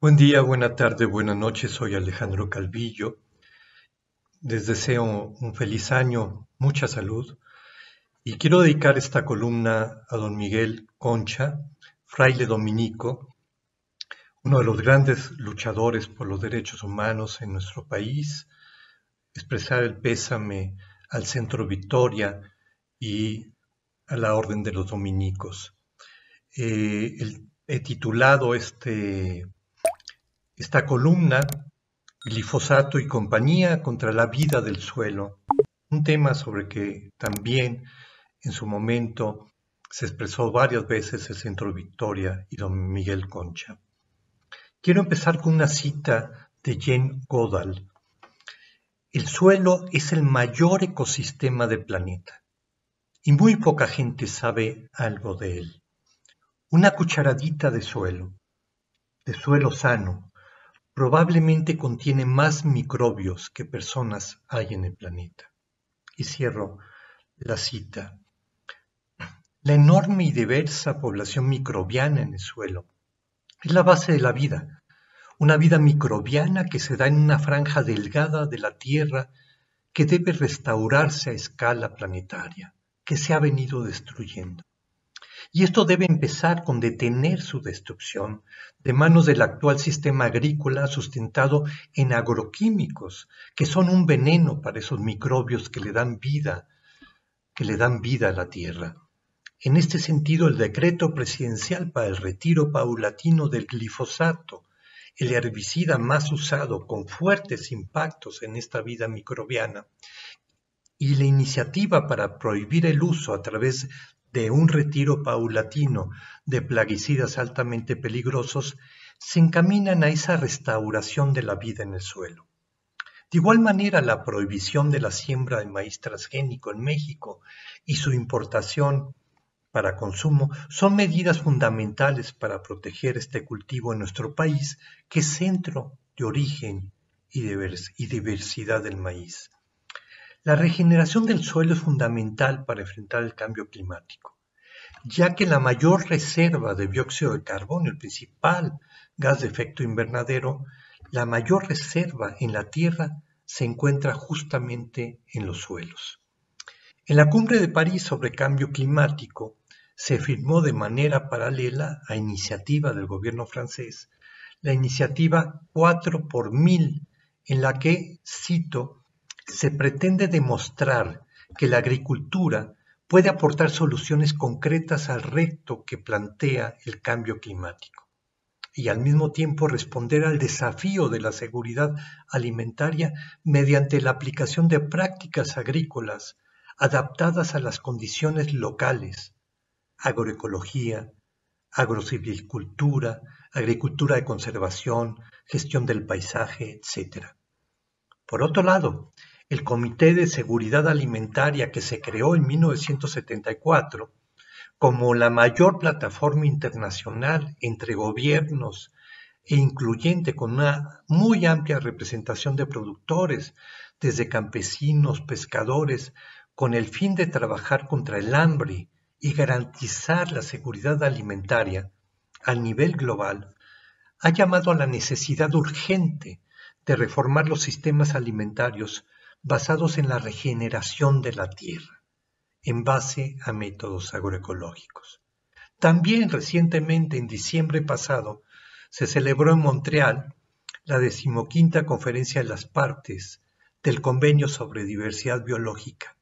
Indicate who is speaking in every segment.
Speaker 1: Buen día, buena tarde, buena noche. Soy Alejandro Calvillo. Les deseo un feliz año, mucha salud. Y quiero dedicar esta columna a don Miguel Concha, fraile dominico, uno de los grandes luchadores por los derechos humanos en nuestro país. Expresar el pésame al Centro Victoria y a la Orden de los Dominicos. Eh, he titulado este esta columna, Glifosato y compañía contra la vida del suelo, un tema sobre que también en su momento se expresó varias veces el Centro Victoria y don Miguel Concha. Quiero empezar con una cita de Jen Godal El suelo es el mayor ecosistema del planeta y muy poca gente sabe algo de él. Una cucharadita de suelo, de suelo sano, probablemente contiene más microbios que personas hay en el planeta. Y cierro la cita. La enorme y diversa población microbiana en el suelo es la base de la vida, una vida microbiana que se da en una franja delgada de la Tierra que debe restaurarse a escala planetaria, que se ha venido destruyendo y esto debe empezar con detener su destrucción de manos del actual sistema agrícola sustentado en agroquímicos, que son un veneno para esos microbios que le dan vida, que le dan vida a la tierra. En este sentido, el decreto presidencial para el retiro paulatino del glifosato, el herbicida más usado con fuertes impactos en esta vida microbiana, y la iniciativa para prohibir el uso a través un retiro paulatino de plaguicidas altamente peligrosos, se encaminan a esa restauración de la vida en el suelo. De igual manera, la prohibición de la siembra de maíz transgénico en México y su importación para consumo son medidas fundamentales para proteger este cultivo en nuestro país, que es centro de origen y diversidad del maíz. La regeneración del suelo es fundamental para enfrentar el cambio climático, ya que la mayor reserva de dióxido de carbono, el principal gas de efecto invernadero, la mayor reserva en la Tierra se encuentra justamente en los suelos. En la cumbre de París sobre cambio climático se firmó de manera paralela a iniciativa del gobierno francés la iniciativa 4 por 1000, en la que, cito, se pretende demostrar que la agricultura puede aportar soluciones concretas al reto que plantea el cambio climático y al mismo tiempo responder al desafío de la seguridad alimentaria mediante la aplicación de prácticas agrícolas adaptadas a las condiciones locales, agroecología, agrocivicultura, agricultura de conservación, gestión del paisaje, etc. Por otro lado, el Comité de Seguridad Alimentaria que se creó en 1974 como la mayor plataforma internacional entre gobiernos e incluyente con una muy amplia representación de productores, desde campesinos, pescadores, con el fin de trabajar contra el hambre y garantizar la seguridad alimentaria a nivel global, ha llamado a la necesidad urgente de reformar los sistemas alimentarios basados en la regeneración de la tierra, en base a métodos agroecológicos. También recientemente, en diciembre pasado, se celebró en Montreal la decimoquinta conferencia de las partes del Convenio sobre Diversidad Biológica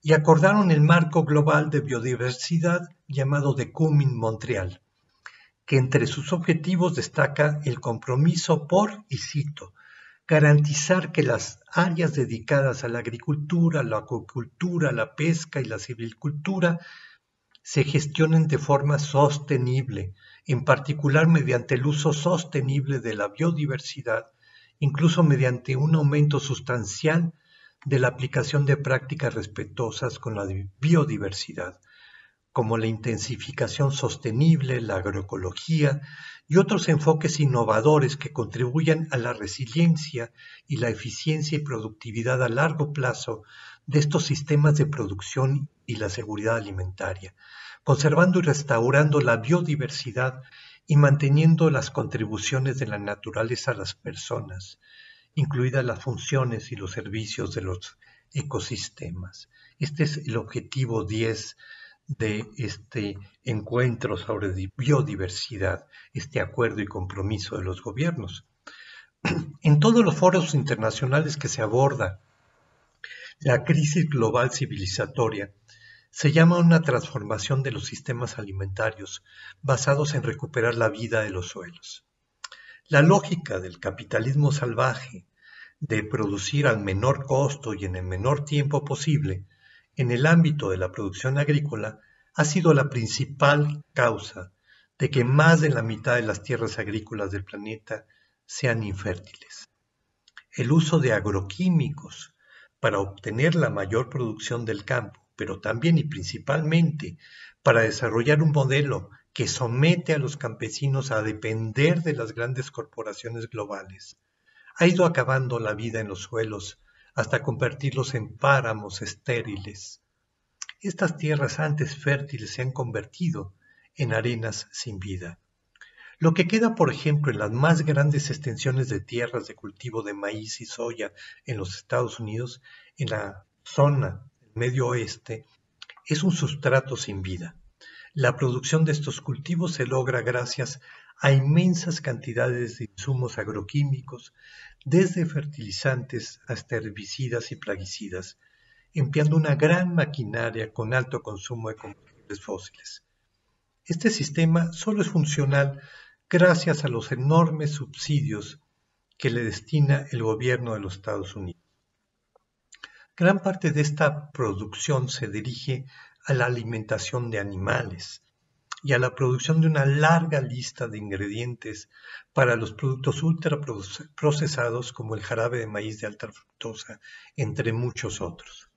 Speaker 1: y acordaron el marco global de biodiversidad llamado de Cumming Montreal, que entre sus objetivos destaca el compromiso por, y cito, garantizar que las áreas dedicadas a la agricultura, la acuicultura, la pesca y la silvicultura se gestionen de forma sostenible, en particular mediante el uso sostenible de la biodiversidad, incluso mediante un aumento sustancial de la aplicación de prácticas respetuosas con la biodiversidad, como la intensificación sostenible, la agroecología y otros enfoques innovadores que contribuyan a la resiliencia y la eficiencia y productividad a largo plazo de estos sistemas de producción y la seguridad alimentaria, conservando y restaurando la biodiversidad y manteniendo las contribuciones de la naturaleza a las personas, incluidas las funciones y los servicios de los ecosistemas. Este es el objetivo 10 de este encuentro sobre biodiversidad, este acuerdo y compromiso de los gobiernos. En todos los foros internacionales que se aborda la crisis global civilizatoria, se llama una transformación de los sistemas alimentarios basados en recuperar la vida de los suelos. La lógica del capitalismo salvaje de producir al menor costo y en el menor tiempo posible en el ámbito de la producción agrícola ha sido la principal causa de que más de la mitad de las tierras agrícolas del planeta sean infértiles. El uso de agroquímicos para obtener la mayor producción del campo, pero también y principalmente para desarrollar un modelo que somete a los campesinos a depender de las grandes corporaciones globales, ha ido acabando la vida en los suelos hasta convertirlos en páramos estériles. Estas tierras antes fértiles se han convertido en arenas sin vida. Lo que queda, por ejemplo, en las más grandes extensiones de tierras de cultivo de maíz y soya en los Estados Unidos, en la zona del medio oeste, es un sustrato sin vida. La producción de estos cultivos se logra gracias a inmensas cantidades de insumos agroquímicos, desde fertilizantes hasta herbicidas y plaguicidas, empleando una gran maquinaria con alto consumo de combustibles fósiles. Este sistema solo es funcional gracias a los enormes subsidios que le destina el gobierno de los Estados Unidos. Gran parte de esta producción se dirige a la alimentación de animales, y a la producción de una larga lista de ingredientes para los productos ultraprocesados como el jarabe de maíz de alta fructosa, entre muchos otros.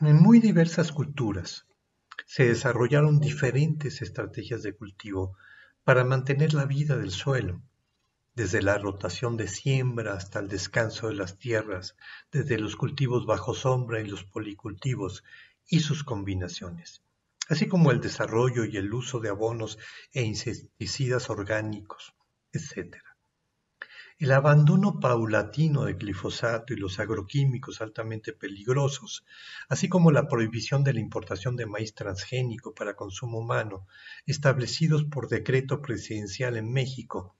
Speaker 1: En muy diversas culturas se desarrollaron diferentes estrategias de cultivo para mantener la vida del suelo, desde la rotación de siembra hasta el descanso de las tierras, desde los cultivos bajo sombra y los policultivos y sus combinaciones así como el desarrollo y el uso de abonos e insecticidas orgánicos, etc. El abandono paulatino de glifosato y los agroquímicos altamente peligrosos, así como la prohibición de la importación de maíz transgénico para consumo humano, establecidos por decreto presidencial en México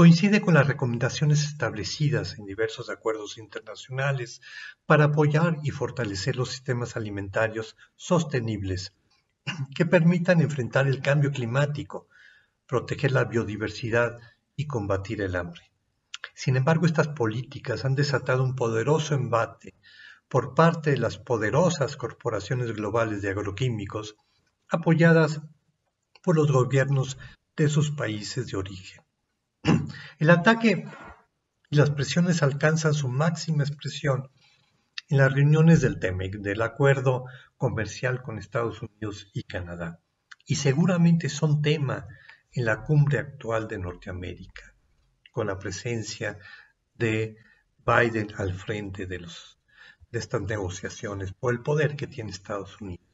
Speaker 1: coincide con las recomendaciones establecidas en diversos acuerdos internacionales para apoyar y fortalecer los sistemas alimentarios sostenibles que permitan enfrentar el cambio climático, proteger la biodiversidad y combatir el hambre. Sin embargo, estas políticas han desatado un poderoso embate por parte de las poderosas corporaciones globales de agroquímicos apoyadas por los gobiernos de sus países de origen. El ataque y las presiones alcanzan su máxima expresión en las reuniones del TEMEC, del acuerdo comercial con Estados Unidos y Canadá, y seguramente son tema en la cumbre actual de Norteamérica, con la presencia de Biden al frente de, los, de estas negociaciones por el poder que tiene Estados Unidos.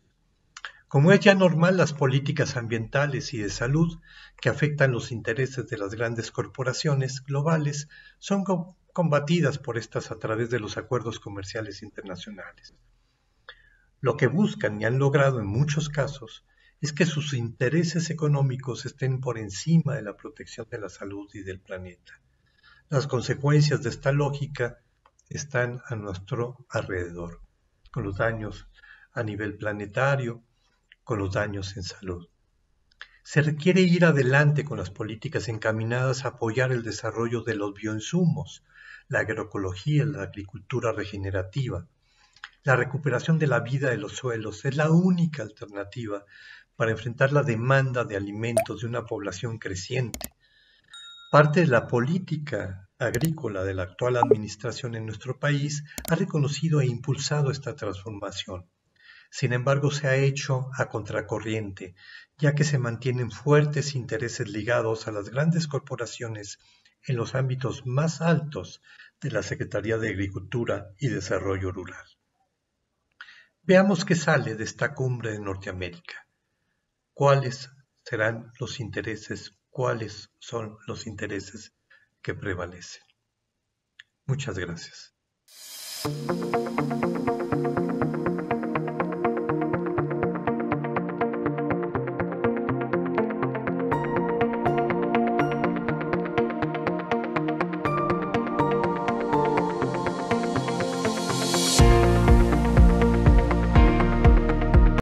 Speaker 1: Como es ya normal, las políticas ambientales y de salud que afectan los intereses de las grandes corporaciones globales son combatidas por estas a través de los acuerdos comerciales internacionales. Lo que buscan y han logrado en muchos casos es que sus intereses económicos estén por encima de la protección de la salud y del planeta. Las consecuencias de esta lógica están a nuestro alrededor, con los daños a nivel planetario, con los daños en salud. Se requiere ir adelante con las políticas encaminadas a apoyar el desarrollo de los bioinsumos, la agroecología, y la agricultura regenerativa. La recuperación de la vida de los suelos es la única alternativa para enfrentar la demanda de alimentos de una población creciente. Parte de la política agrícola de la actual administración en nuestro país ha reconocido e impulsado esta transformación. Sin embargo, se ha hecho a contracorriente, ya que se mantienen fuertes intereses ligados a las grandes corporaciones en los ámbitos más altos de la Secretaría de Agricultura y Desarrollo Rural. Veamos qué sale de esta cumbre de Norteamérica. ¿Cuáles serán los intereses? ¿Cuáles son los intereses que prevalecen? Muchas gracias.